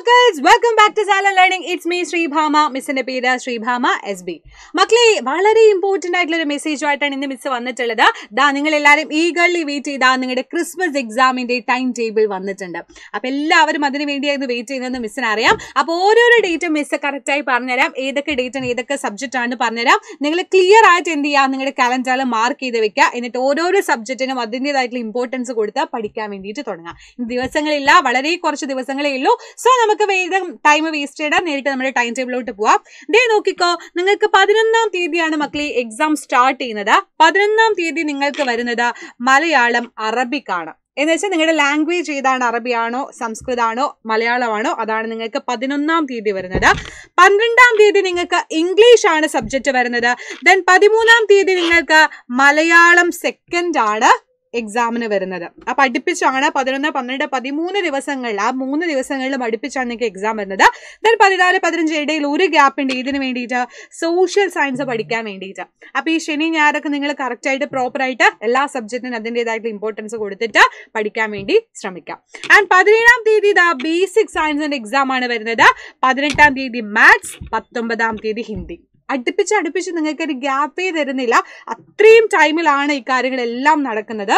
മക്കൾസ് welcome back to സാലൻ learning it's me Sreebhama മിസ്സിന്റെ പേര് ശ്രീഭാമ എസ് ബി മക്കളെ വളരെ ഇമ്പോർട്ടന്റ് ആയിട്ടുള്ള ഒരു മെസ്സേജുമായിട്ടാണ് ഇന്ന് മിസ് വന്നിട്ടുള്ളത് ദാ നിങ്ങൾ എല്ലാവരും ഈഗർലി വെയിറ്റ് ചെയ്താൽ നിങ്ങളുടെ ക്രിസ്മസ് എക്സാമിന്റെ ടൈം ടേബിൾ വന്നിട്ടുണ്ട് അപ്പൊ എല്ലാവരും അതിന് വേണ്ടിയായിരുന്നു വെയിറ്റ് ചെയ്യുന്നതെന്ന് മിസ്സിന് അറിയാം അപ്പോൾ ഓരോരോ ഡേറ്റും മിസ് കറക്റ്റായി പറഞ്ഞുതരാം ഏതൊക്കെ ആണ് ഏതൊക്കെ സബ്ജക്റ്റ് ആണ് പറഞ്ഞുതരാം നിങ്ങൾ ക്ലിയർ ആയിട്ട് എന്ത് ചെയ്യാം നിങ്ങളുടെ കലണ്ടറിൽ മാർക്ക് ചെയ്ത് വെക്കുക എന്നിട്ട് ഓരോരോ സബ്ജക്റ്റിനും അതിൻ്റെതായിട്ടുള്ള ഇമ്പോർട്ടൻസ് കൊടുത്ത് പഠിക്കാൻ വേണ്ടിയിട്ട് തുടങ്ങാം ദിവസങ്ങളില്ല വളരെ കുറച്ച് ദിവസങ്ങളേ ഉള്ളൂ സോ നമുക്ക് വേഗം ടൈം വേസ്റ്റ് ചെയ്യാം നേരിട്ട് നമ്മുടെ ടൈം ടേബിളിലോട്ട് പോവാം ദേ നോക്കിക്കോ നിങ്ങൾക്ക് പതിനൊന്നാം തീയതിയാണ് മക്കളെ എക്സാം സ്റ്റാർട്ട് ചെയ്യുന്നത് പതിനൊന്നാം തീയതി നിങ്ങൾക്ക് വരുന്നത് മലയാളം അറബിക്കാണ് എന്ന് വെച്ചാൽ നിങ്ങളുടെ ലാംഗ്വേജ് ഏതാണ് അറബിയാണോ സംസ്കൃതമാണോ മലയാളമാണോ അതാണ് നിങ്ങൾക്ക് പതിനൊന്നാം തീയതി വരുന്നത് പന്ത്രണ്ടാം തീയതി നിങ്ങൾക്ക് ഇംഗ്ലീഷ് ആണ് സബ്ജക്റ്റ് വരുന്നത് ദെൻ പതിമൂന്നാം തീയതി നിങ്ങൾക്ക് മലയാളം സെക്കൻഡ് ആണ് എക്സാമിന് വരുന്നത് ആ പഠിപ്പിച്ചാണ് പതിനൊന്ന് പന്ത്രണ്ട് പതിമൂന്ന് ദിവസങ്ങളിൽ ആ മൂന്ന് ദിവസങ്ങളിലും പഠിപ്പിച്ചാണ് നിങ്ങൾക്ക് എക്സാം വരുന്നത് ദെൻ പതിനാല് പതിനഞ്ച് ഇടയിൽ ഒരു ഗ്യാപ്പ് ഉണ്ട് ഇതിന് വേണ്ടിയിട്ട് സോഷ്യൽ സയൻസ് പഠിക്കാൻ വേണ്ടിയിട്ട് അപ്പോൾ ഈ ശനി ഞായറൊക്കെ നിങ്ങൾ കറക്റ്റായിട്ട് പ്രോപ്പറായിട്ട് എല്ലാ സബ്ജക്റ്റിനും അതിൻ്റെതായിട്ടുള്ള ഇമ്പോർട്ടൻസ് കൊടുത്തിട്ട് പഠിക്കാൻ വേണ്ടി ശ്രമിക്കാം ആൻഡ് പതിനേഴാം തീയതി ഇതാ ബേസിക് സയൻസിൻ്റെ എക്സാം ആണ് വരുന്നത് പതിനെട്ടാം തീയതി മാത്സ് പത്തൊമ്പതാം തീയതി ഹിന്ദി അടുപ്പിച്ച് അടുപ്പിച്ച് നിങ്ങൾക്ക് ഒരു ഗ്യാപ്പേ തരുന്നില്ല അത്രയും ടൈമിലാണ് കാര്യങ്ങളെല്ലാം നടക്കുന്നത്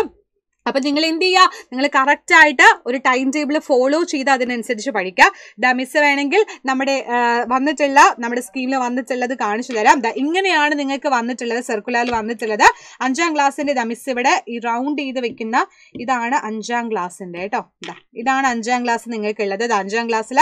അപ്പൊ നിങ്ങൾ എന്ത് ചെയ്യുക നിങ്ങൾ കറക്റ്റ് ആയിട്ട് ഒരു ടൈം ടേബിൾ ഫോളോ ചെയ്ത് അതിനനുസരിച്ച് പഠിക്കുക ദ മിസ് വേണമെങ്കിൽ നമ്മുടെ വന്നിട്ടുള്ള നമ്മുടെ സ്കീമിൽ വന്നിട്ടുള്ളത് കാണിച്ചു തരാം ഇങ്ങനെയാണ് നിങ്ങൾക്ക് വന്നിട്ടുള്ളത് സർക്കുലറിൽ വന്നിട്ടുള്ളത് അഞ്ചാം ക്ലാസ്സിന്റെ ദ മിസ് ഇവിടെ ഈ റൗണ്ട് ചെയ്ത് വെക്കുന്ന ഇതാണ് അഞ്ചാം ക്ലാസ്സിന്റെ കേട്ടോ ഇതാണ് അഞ്ചാം ക്ലാസ് നിങ്ങൾക്കുള്ളത് അഞ്ചാം ക്ലാസ്സിൽ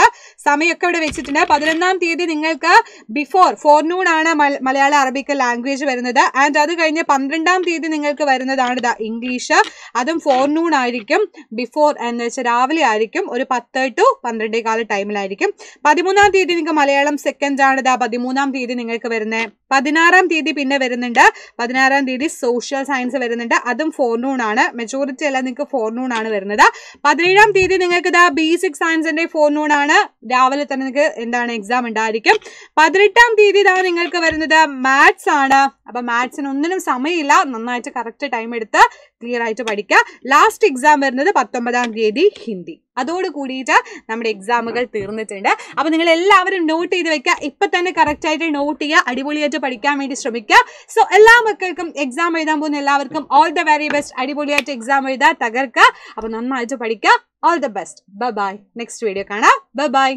സമയമൊക്കെ ഇവിടെ വെച്ചിട്ടുണ്ട് പതിനൊന്നാം തീയതി നിങ്ങൾക്ക് ബിഫോർ ഫോർനൂൺ ആണ് മലയാള അറബിക്ക് ലാംഗ്വേജ് വരുന്നത് ആൻഡ് അത് കഴിഞ്ഞ് പന്ത്രണ്ടാം തീയതി നിങ്ങൾക്ക് വരുന്നതാണ് ദ ഇംഗ്ലീഷ് അത് അതും ഫോർനൂൺ ആയിരിക്കും ബിഫോർ എന്ന് വെച്ചാൽ രാവിലെ ആയിരിക്കും ഒരു പത്ത് ടു പന്ത്രണ്ടേ കാല ടൈമിലായിരിക്കും പതിമൂന്നാം തീയതി നിങ്ങൾക്ക് മലയാളം സെക്കൻഡ് ആണ് ആ പതിമൂന്നാം തീയതി നിങ്ങൾക്ക് വരുന്നത് പതിനാറാം തീയതി പിന്നെ വരുന്നുണ്ട് പതിനാറാം തീയതി സോഷ്യൽ സയൻസ് വരുന്നുണ്ട് അതും ഫോർനൂൺ ആണ് മെജോറിറ്റി എല്ലാം നിങ്ങൾക്ക് ഫോർനൂൺ ആണ് വരുന്നത് പതിനേഴാം തീയതി നിങ്ങൾക്ക് ഇതാ ബേസിക് സയൻസിന്റെ ഫോർനൂൺ ആണ് രാവിലെ തന്നെ നിങ്ങൾക്ക് എന്താണ് എക്സാം ഉണ്ടായിരിക്കും പതിനെട്ടാം തീയതി ഇതാ നിങ്ങൾക്ക് വരുന്നത് മാത്സ് ആണ് അപ്പം മാത്സിന് ഒന്നിനും സമയമില്ല നന്നായിട്ട് കറക്റ്റ് ടൈം എടുത്ത് ക്ലിയർ ആയിട്ട് പഠിക്കുക ലാസ്റ്റ് എക്സാം വരുന്നത് പത്തൊമ്പതാം തീയതി ഹിന്ദി അതോട് കൂടിയിട്ട് നമ്മുടെ എക്സാമുകൾ തീർന്നിട്ടുണ്ട് അപ്പം നിങ്ങൾ എല്ലാവരും നോട്ട് ചെയ്ത് വെക്കുക ഇപ്പം തന്നെ കറക്റ്റായിട്ട് നോട്ട് ചെയ്യുക അടിപൊളിയായിട്ട് പഠിക്കാൻ വേണ്ടി ശ്രമിക്കുക സോ എല്ലാ മക്കൾക്കും എക്സാം എഴുതാൻ പോകുന്ന എല്ലാവർക്കും ഓൾ ദ വെരി ബെസ്റ്റ് അടിപൊളിയായിട്ട് എക്സാം എഴുതാ തകർക്കുക അപ്പം നന്നായിട്ട് പഠിക്കുക all the best bye next video കാണാം ബൈ